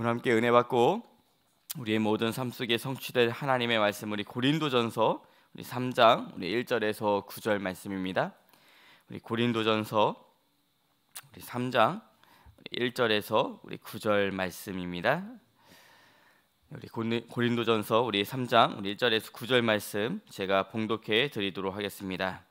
오늘 함께 은혜 받고 우리의 모든 삶 속에 성취될 하나님의 말씀 우리 고린도전서 우리 3장 우리 1절에서 9절 말씀입니다. 우리 고린도전서 우리 3장 1절에서 우리 9절 말씀입니다. 우리 고린도전서 우리 3장 우리 1절에서 9절 말씀 제가 봉독해 드리도록 하겠습니다.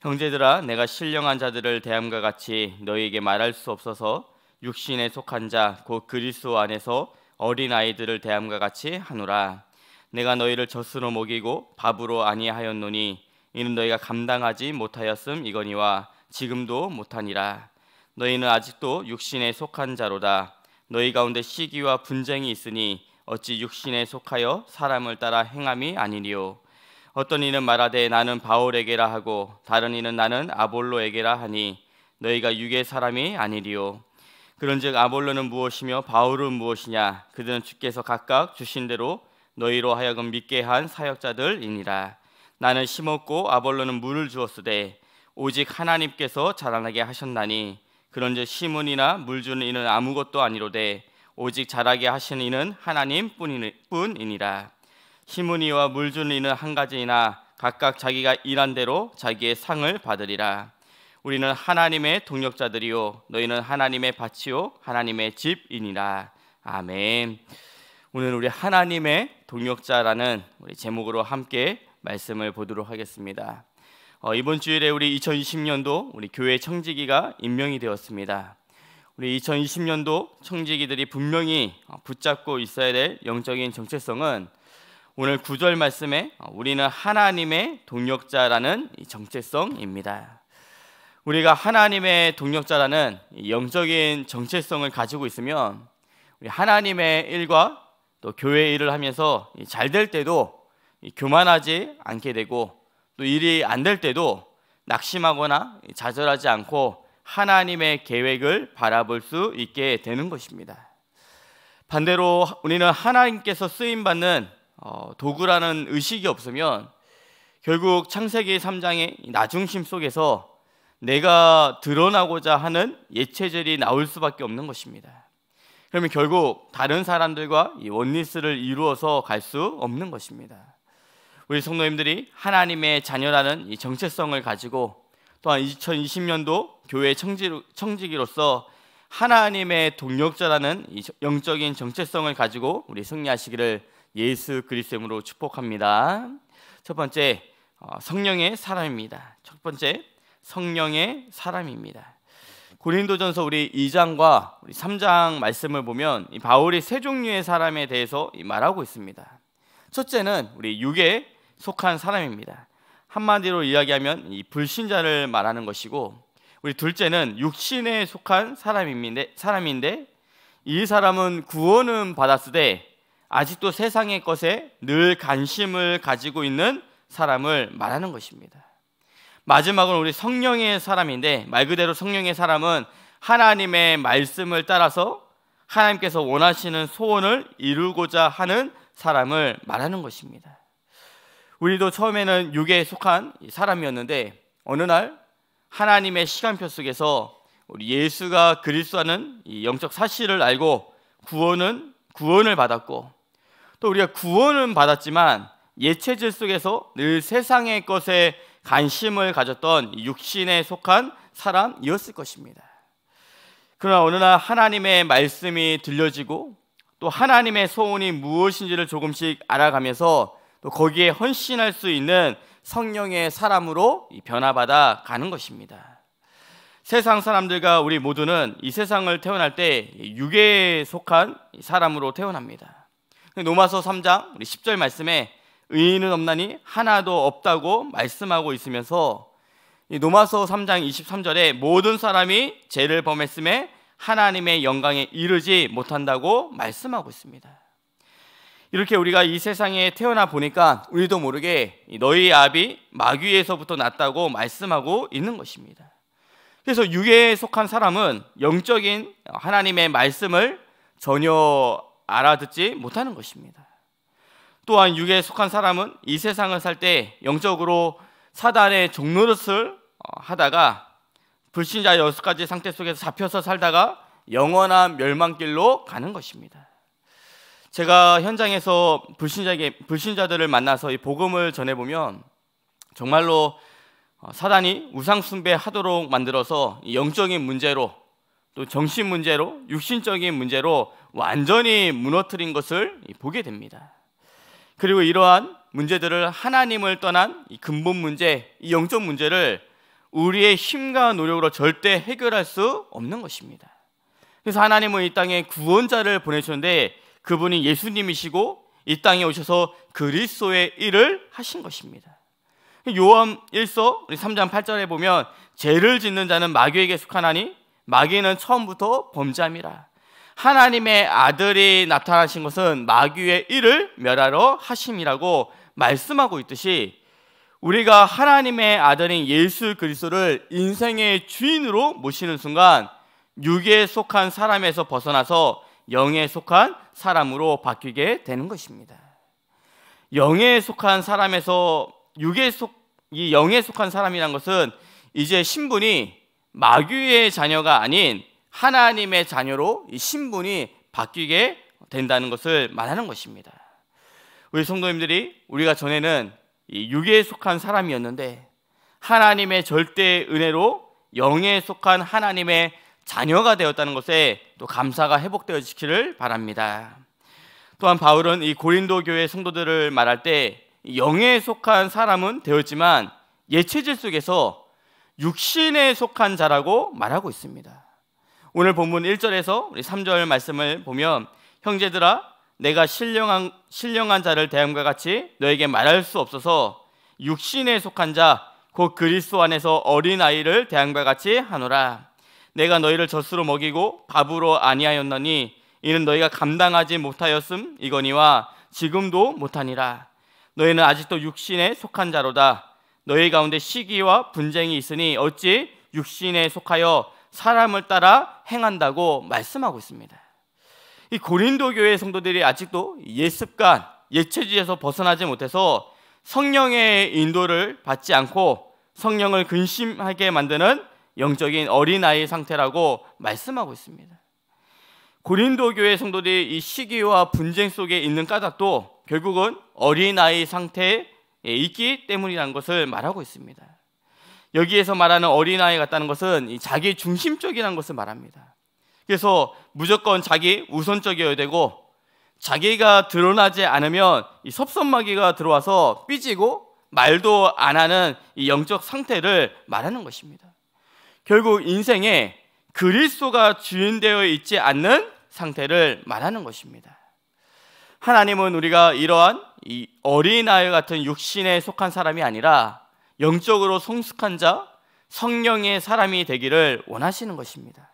형제들아 내가 신령한 자들을 대함과 같이 너희에게 말할 수 없어서 육신에 속한 자 곧 그리스도 안에서 어린 아이들을 대함과 같이 하노라 내가 너희를 젖으로 먹이고 밥으로 아니하였노니 이는 너희가 감당하지 못하였음 이거니와 지금도 못하니라 너희는 아직도 육신에 속한 자로다 너희 가운데 시기와 분쟁이 있으니 어찌 육신에 속하여 사람을 따라 행함이 아니니요 어떤 이는 말하되 나는 바울에게라 하고 다른 이는 나는 아볼로에게라 하니 너희가 육의 사람이 아니리요 그런즉 아볼로는 무엇이며 바울은 무엇이냐 그들은 주께서 각각 주신 대로 너희로 하여금 믿게 한 사역자들이니라 나는 심었고 아볼로는 물을 주었으되 오직 하나님께서 자라나게 하셨나니 그런즉 심은이나 물 주는 이는 아무것도 아니로되 오직 자라게 하시 이는 하나님뿐이니라 심은이와 물 주는 이는 한 가지이나 각각 자기가 일한 대로 자기의 상을 받으리라 우리는 하나님의 동력자들이요 너희는 하나님의 밭이요 하나님의 집이니라. 아멘. 오늘 우리 하나님의 동력자라는 우리 제목으로 함께 말씀을 보도록 하겠습니다. 어, 이번 주일에 우리 2020년도 우리 교회 청지기가 임명이 되었습니다. 우리 2020년도 청지기들이 분명히 어, 붙잡고 있어야 될 영적인 정체성은 오늘 구절 말씀에 어, 우리는 하나님의 동력자라는 정체성입니다. 우리가 하나님의 동력자라는 영적인 정체성을 가지고 있으면 우리 하나님의 일과 또 교회 일을 하면서 잘 될 때도 교만하지 않게 되고 또 일이 안 될 때도 낙심하거나 좌절하지 않고 하나님의 계획을 바라볼 수 있게 되는 것입니다. 반대로 우리는 하나님께서 쓰임 받는 어, 도구라는 의식이 없으면 결국 창세기 3장의 나중심 속에서 내가 드러나고자 하는 예체질이 나올 수밖에 없는 것입니다. 그러면 결국 다른 사람들과 원리스를 이루어서 갈 수 없는 것입니다. 우리 성도님들이 하나님의 자녀라는 이 정체성을 가지고 또한 2020년도 교회 청지, 기로서 하나님의 동력자라는 영적인 정체성을 가지고 우리 승리하시기를 예수 그리스도로 축복합니다. 첫 번째 어, 성령의 사람입니다. 첫 번째 성령의 사람입니다. 고린도전서 우리 2장과 우리 3장 말씀을 보면 바울이 세 종류의 사람에 대해서 말하고 있습니다. 첫째는 우리 육에 속한 사람입니다. 한마디로 이야기하면 이 불신자를 말하는 것이고 우리 둘째는 육신에 속한 사람인데 사람인데 이 사람은 구원은 받았으되 아직도 세상의 것에 늘 관심을 가지고 있는 사람을 말하는 것입니다. 마지막은 우리 성령의 사람인데 말 그대로 성령의 사람은 하나님의 말씀을 따라서 하나님께서 원하시는 소원을 이루고자 하는 사람을 말하는 것입니다. 우리도 처음에는 육에 속한 사람이었는데 어느 날 하나님의 시간표 속에서 우리 예수가 그리스도라는 영적 사실을 알고 구원은 구원을 받았고 또 우리가 구원은 받았지만 예체질 속에서 늘 세상의 것에 관심을 가졌던 육신에 속한 사람이었을 것입니다. 그러나 어느 날 하나님의 말씀이 들려지고 또 하나님의 소원이 무엇인지를 조금씩 알아가면서 또 거기에 헌신할 수 있는 성령의 사람으로 변화받아 가는 것입니다. 세상 사람들과 우리 모두는 이 세상을 태어날 때 육에 속한 사람으로 태어납니다. 노마서 3장 우리 10절 말씀에 의인은 없나니 하나도 없다고 말씀하고 있으면서 노마서 3장 23절에 모든 사람이 죄를 범했음에 하나님의 영광에 이르지 못한다고 말씀하고 있습니다. 이렇게 우리가 이 세상에 태어나 보니까 우리도 모르게 너희 아비 마귀에서부터 났다고 말씀하고 있는 것입니다. 그래서 유괴에 속한 사람은 영적인 하나님의 말씀을 전혀 알아듣지 못하는 것입니다. 또한 육에 속한 사람은 이 세상을 살 때 영적으로 사단의 종노릇을 어, 하다가 불신자 여섯 가지 상태 속에서 잡혀서 살다가 영원한 멸망길로 가는 것입니다. 제가 현장에서 불신자에게 불신자들을 만나서 이 복음을 전해 보면 정말로 어, 사단이 우상 숭배하도록 만들어서 영적인 문제로 또 정신 문제로 육신적인 문제로 완전히 무너뜨린 것을 보게 됩니다. 그리고 이러한 문제들을 하나님을 떠난 이 근본 문제, 이 영적 문제를 우리의 힘과 노력으로 절대 해결할 수 없는 것입니다. 그래서 하나님은 이 땅에 구원자를 보내셨는데 그분이 예수님이시고 이 땅에 오셔서 그리스도의 일을 하신 것입니다. 요함 1서 3장 8절에 보면 죄를 짓는 자는 마귀에게 속하나니 마귀는 처음부터 범죄함이라. 하나님의 아들이 나타나신 것은 마귀의 일을 멸하러 하심이라고 말씀하고 있듯이 우리가 하나님의 아들인 예수 그리스도를 인생의 주인으로 모시는 순간 육에 속한 사람에서 벗어나서 영에 속한 사람으로 바뀌게 되는 것입니다. 영에 속한 사람에서 육에 속 이 영에 속한 사람이란 것은 이제 신분이 마귀의 자녀가 아닌 하나님의 자녀로 이 신분이 바뀌게 된다는 것을 말하는 것입니다. 우리 성도님들이 우리가 전에는 육에 속한 사람이었는데 하나님의 절대 은혜로 영에 속한 하나님의 자녀가 되었다는 것에 또 감사가 회복되어지기를 바랍니다. 또한 바울은 이 고린도 교회 성도들을 말할 때 영에 속한 사람은 되었지만 예체질 속에서 육신에 속한 자라고 말하고 있습니다. 오늘 본문 1절에서 우리 3절 말씀을 보면 형제들아 내가 신령한, 신령한 자를 대함과 같이 너에게 말할 수 없어서 육신에 속한 자 곧 그리스도 안에서 어린 아이를 대함과 같이 하노라 내가 너희를 젖으로 먹이고 밥으로 아니하였나니 이는 너희가 감당하지 못하였음 이거니와 지금도 못하니라 너희는 아직도 육신에 속한 자로다 너희 가운데 시기와 분쟁이 있으니 어찌 육신에 속하여 사람을 따라 행한다고 말씀하고 있습니다. 이 고린도 교회 성도들이 아직도 예습관, 예체주에서 벗어나지 못해서 성령의 인도를 받지 않고 성령을 근심하게 만드는 영적인 어린아이 상태라고 말씀하고 있습니다. 고린도 교회 성도들이 이 시기와 분쟁 속에 있는 까닭도 결국은 어린아이 상태에 있기 때문이라는 것을 말하고 있습니다. 여기에서 말하는 어린아이 같다는 것은 자기 중심적이라는 것을 말합니다. 그래서 무조건 자기 우선적이어야 되고 자기가 드러나지 않으면 이 섭섭마귀가 들어와서 삐지고 말도 안 하는 이 영적 상태를 말하는 것입니다. 결국 인생에 그리스도가 주인되어 있지 않는 상태를 말하는 것입니다. 하나님은 우리가 이러한 어린아이 같은 육신에 속한 사람이 아니라 영적으로 성숙한 자, 성령의 사람이 되기를 원하시는 것입니다.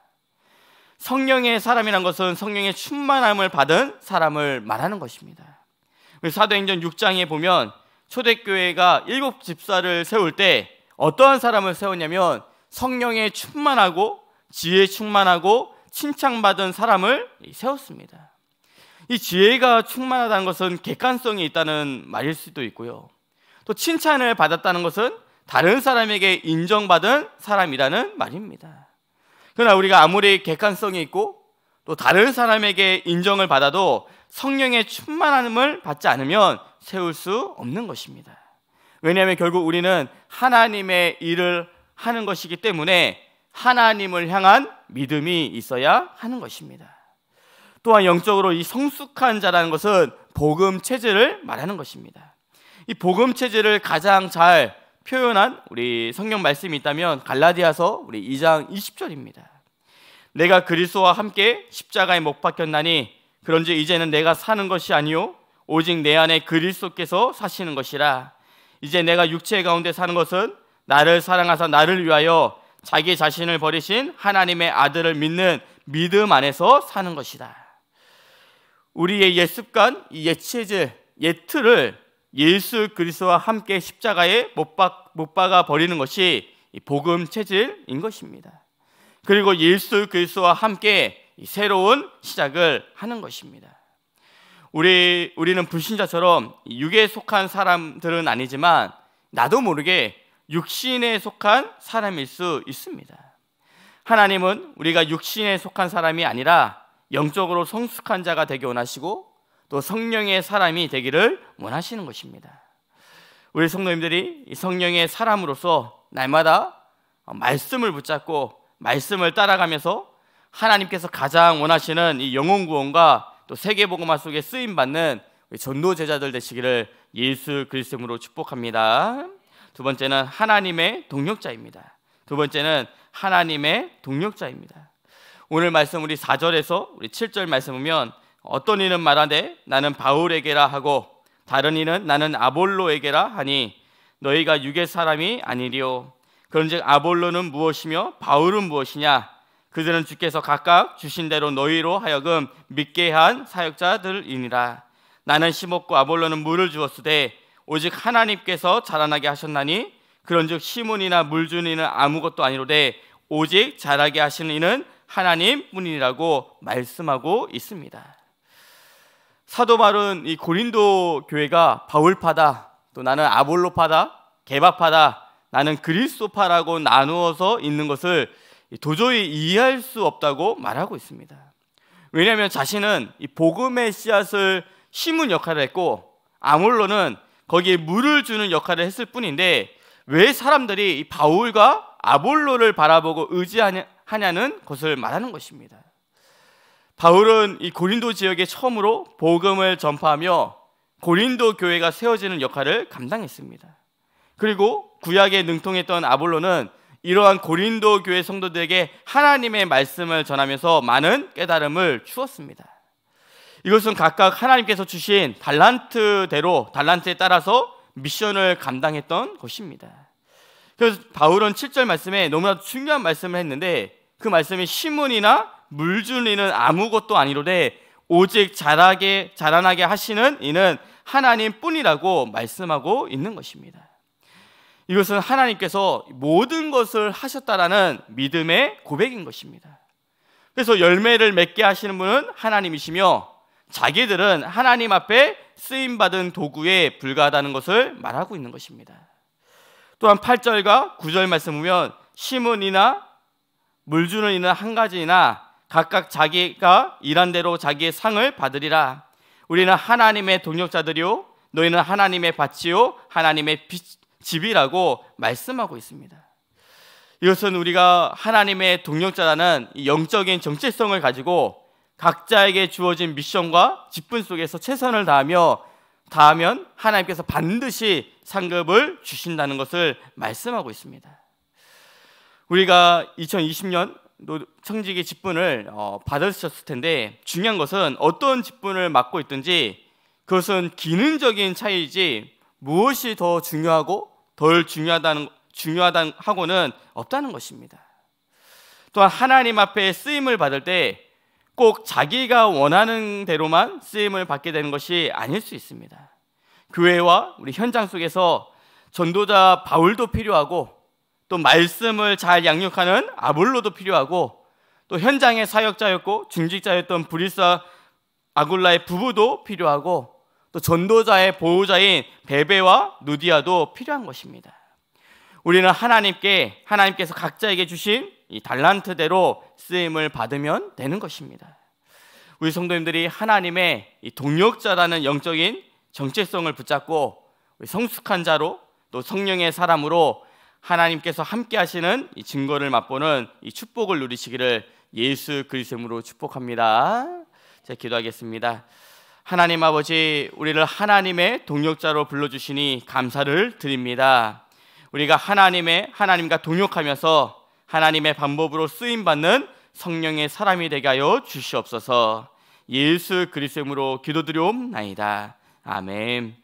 성령의 사람이란 것은 성령의 충만함을 받은 사람을 말하는 것입니다. 사도행전 6장에 보면 초대교회가 일곱 집사를 세울 때 어떠한 사람을 세웠냐면 성령에 충만하고 지혜 충만하고 칭찬받은 사람을 세웠습니다. 이 지혜가 충만하다는 것은 객관성이 있다는 말일 수도 있고요. 또 칭찬을 받았다는 것은 다른 사람에게 인정받은 사람이라는 말입니다. 그러나 우리가 아무리 객관성이 있고 또 다른 사람에게 인정을 받아도 성령의 충만함을 받지 않으면 세울 수 없는 것입니다. 왜냐하면 결국 우리는 하나님의 일을 하는 것이기 때문에 하나님을 향한 믿음이 있어야 하는 것입니다. 또한 영적으로 이 성숙한 자라는 것은 복음 체질을 말하는 것입니다. 이 복음 체제를 가장 잘 표현한 우리 성경 말씀이 있다면 갈라디아서 우리 2장 20절입니다. 내가 그리스도와 함께 십자가에 못 박혔나니 그런지 이제는 내가 사는 것이 아니요 오직 내 안에 그리스도께서 사시는 것이라 이제 내가 육체 가운데 사는 것은 나를 사랑하사 나를 위하여 자기 자신을 버리신 하나님의 아들을 믿는 믿음 안에서 사는 것이다. 우리의 옛 습관, 옛 체질, 옛 틀을 예수 그리스도와 함께 십자가에 못, 박, 못 박아 버리는 것이 복음 체질인 것입니다. 그리고 예수 그리스와 함께 새로운 시작을 하는 것입니다. 우리 우리는 불신자처럼 육에 속한 사람들은 아니지만 나도 모르게 육신에 속한 사람일 수 있습니다. 하나님은 우리가 육신에 속한 사람이 아니라 영적으로 성숙한 자가 되게 원하시고 또 성령의 사람이 되기를 원하시는 것입니다. 우리 성도님들이 성령의 사람으로서 날마다 말씀을 붙잡고 말씀을 따라가면서 하나님께서 가장 원하시는 이 영혼 구원과 또 세계 복음화 속에 쓰임 받는 전도 제자들 되시기를 예수 그리스도 이으로 축복합니다. 두 번째는 하나님의 동력자입니다. 두 번째는 하나님의 동력자입니다. 오늘 말씀 우리 4절에서 우리 7절 말씀 보면 어떤 이는 말하되 나는 바울에게라 하고 다른 이는 나는 아볼로에게라 하니 너희가 유괴 사람이 아니리요 그런즉 아볼로는 무엇이며 바울은 무엇이냐 그들은 주께서 각각 주신 대로 너희로 하여금 믿게 한 사역자들이니라 나는 심었고 아볼로는 물을 주었으되 오직 하나님께서 자라나게 하셨나니 그런즉 시몬이나 물주니는 아무것도 아니로되 오직 자라게 하시는 이는 하나님뿐이라고 말씀하고 있습니다. 사도 바울은 이 고린도 교회가 바울파다, 또 나는 아볼로파다, 개바파다, 나는 그리스도파라고 나누어서 있는 것을 도저히 이해할 수 없다고 말하고 있습니다. 왜냐하면 자신은 이 복음의 씨앗을 심은 역할을 했고 아몰로는 거기에 물을 주는 역할을 했을 뿐인데 왜 사람들이 바울과 아볼로를 바라보고 의지하냐는 것을 말하는 것입니다. 바울은 이 고린도 지역에 처음으로 복음을 전파하며 고린도 교회가 세워지는 역할을 감당했습니다. 그리고 구약에 능통했던 아볼로는 이러한 고린도 교회 성도들에게 하나님의 말씀을 전하면서 많은 깨달음을 주었습니다. 이것은 각각 하나님께서 주신 달란트대로 달란트에 따라서 미션을 감당했던 것입니다. 그래서 바울은 7절 말씀에 너무나 중요한 말씀을 했는데 그 말씀이 신문이나 물줄이는 아무것도 아니로되 오직 자라게 자라나게 하시는 이는 하나님뿐이라고 말씀하고 있는 것입니다. 이것은 하나님께서 모든 것을 하셨다라는 믿음의 고백인 것입니다. 그래서 열매를 맺게 하시는 분은 하나님이시며 자기들은 하나님 앞에 쓰임 받은 도구에 불과하다는 것을 말하고 있는 것입니다. 또한 8절과 9절 말씀 보면 심은 이나 물주는 이는한 가지나 각각 자기가 일한 대로 자기의 상을 받으리라. 우리는 하나님의 동력자들이요 너희는 하나님의 밭이요 하나님의 집이라고 말씀하고 있습니다. 이것은 우리가 하나님의 동력자라는 영적인 정체성을 가지고 각자에게 주어진 미션과 직분 속에서 최선을 다하며 다하면 하나님께서 반드시 상급을 주신다는 것을 말씀하고 있습니다. 우리가 2020년 청직의 직분을 어, 받으셨을 텐데 중요한 것은 어떤 직분을 맡고 있든지 그것은 기능적인 차이지 무엇이 더 중요하고 덜 중요하다는 중요하다 는 하고는 없다는 것입니다. 또한 하나님 앞에 쓰임을 받을 때 꼭 자기가 원하는 대로만 쓰임을 받게 되는 것이 아닐 수 있습니다. 교회와 우리 현장 속에서 전도자 바울도 필요하고 또 말씀을 잘 양육하는 아볼로도 필요하고 또 현장의 사역자였고 중직자였던 브리사 아굴라의 부부도 필요하고 또 전도자의 보호자인 베베와 누디아도 필요한 것입니다. 우리는 하나님께 하나님께서 각자에게 주신 이 달란트대로 쓰임을 받으면 되는 것입니다. 우리 성도님들이 하나님의 동력자라는 영적인 정체성을 붙잡고 성숙한 자로 또 성령의 사람으로 하나님께서 함께 하시는 이 증거를 맛보는 이 축복을 누리시기를 예수 그리스도로 축복합니다. 제가 기도하겠습니다. 하나님 아버지, 우리를 하나님의 동역자로 불러 주시니 감사를 드립니다. 우리가 하나님의 하나님과 동역하면서 하나님의 방법으로 쓰임 받는 성령의 사람이 되게 하여 주시옵소서. 예수 그리스도로 기도드려옵나이다. 아멘.